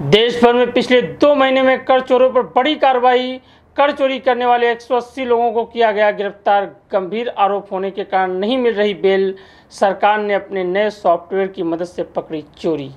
देश भर में पिछले दो महीने में कर चोरों पर बड़ी कार्रवाई कर चोरी करने वाले 180 लोगों को किया गया गिरफ्तार गंभीर आरोप होने के कारण नहीं मिल रही बेल सरकार ने अपने नए सॉफ्टवेयर की मदद से पकड़ी चोरी